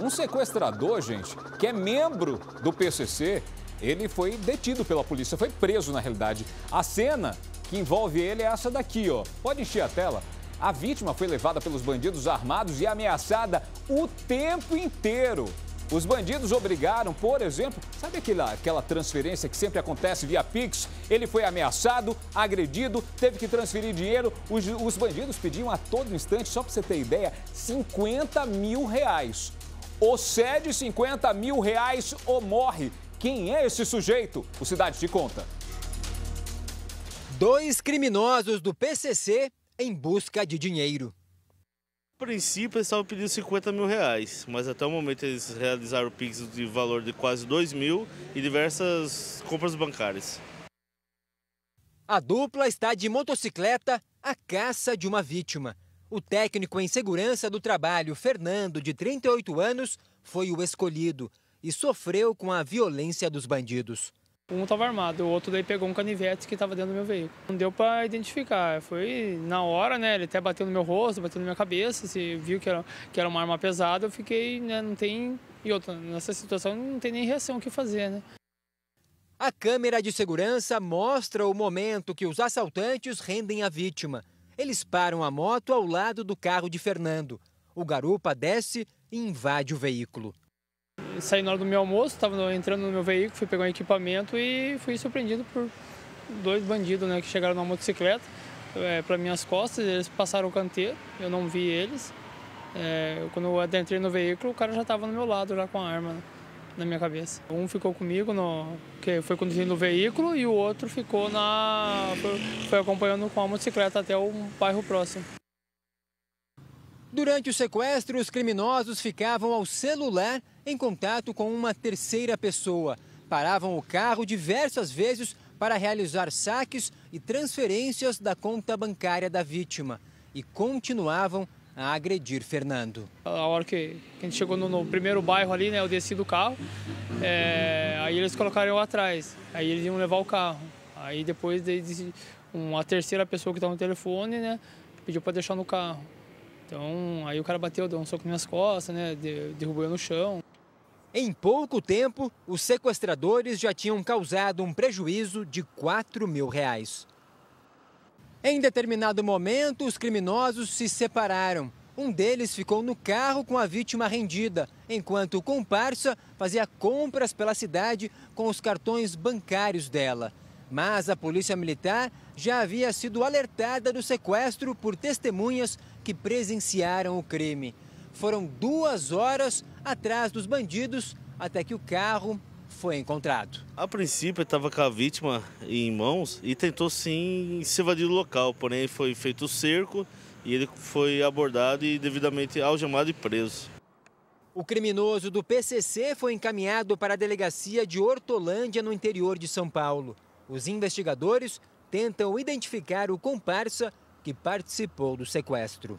Um sequestrador, gente, que é membro do PCC, ele foi detido pela polícia, foi preso na realidade. A cena que envolve ele é essa daqui, ó. Pode encher a tela? A vítima foi levada pelos bandidos armados e ameaçada o tempo inteiro. Os bandidos obrigaram, por exemplo, sabe aquela, aquela transferência que sempre acontece via Pix? Ele foi ameaçado, agredido, teve que transferir dinheiro. Os, os bandidos pediam a todo instante, só para você ter ideia, 50 mil reais ou cede 50 mil reais ou morre. Quem é esse sujeito? O Cidade te conta. Dois criminosos do PCC em busca de dinheiro. A princípio, eles estavam pedindo 50 mil reais, mas até o momento eles realizaram Pix de valor de quase 2 mil e diversas compras bancárias. A dupla está de motocicleta à caça de uma vítima. O técnico em segurança do trabalho, Fernando, de 38 anos, foi o escolhido e sofreu com a violência dos bandidos. Um estava armado, o outro daí pegou um canivete que estava dentro do meu veículo. Não deu para identificar, foi na hora, né? Ele até bateu no meu rosto, bateu na minha cabeça, se viu que era, que era uma arma pesada, eu fiquei, né, não tem... E outra, nessa situação não tem nem reação o que fazer, né? A câmera de segurança mostra o momento que os assaltantes rendem a vítima. Eles param a moto ao lado do carro de Fernando. O garupa desce e invade o veículo. Saí na hora do meu almoço, estava entrando no meu veículo, fui pegar um equipamento e fui surpreendido por dois bandidos né, que chegaram na motocicleta é, para minhas costas. Eles passaram o canteiro, eu não vi eles. É, quando eu adentrei no veículo, o cara já estava no meu lado já com a arma. Né? na minha cabeça. Um ficou comigo, no, que foi conduzindo o veículo, e o outro ficou na. foi, foi acompanhando com a motocicleta até o bairro próximo. Durante o sequestro, os criminosos ficavam ao celular em contato com uma terceira pessoa. Paravam o carro diversas vezes para realizar saques e transferências da conta bancária da vítima e continuavam a agredir Fernando. A hora que a gente chegou no, no primeiro bairro ali, né, eu desci do carro, é, aí eles colocaram eu atrás, aí eles iam levar o carro. Aí depois a uma terceira pessoa que estava no telefone, né, pediu para deixar no carro. Então aí o cara bateu, deu um soco nas minhas costas, né, derrubou eu no chão. Em pouco tempo, os sequestradores já tinham causado um prejuízo de 4 mil reais. Em determinado momento, os criminosos se separaram. Um deles ficou no carro com a vítima rendida, enquanto o comparsa fazia compras pela cidade com os cartões bancários dela. Mas a polícia militar já havia sido alertada do sequestro por testemunhas que presenciaram o crime. Foram duas horas atrás dos bandidos até que o carro foi encontrado. A princípio, estava com a vítima em mãos e tentou sim se evadir do local, porém foi feito o cerco e ele foi abordado e devidamente algemado e preso. O criminoso do PCC foi encaminhado para a delegacia de Hortolândia, no interior de São Paulo. Os investigadores tentam identificar o comparsa que participou do sequestro.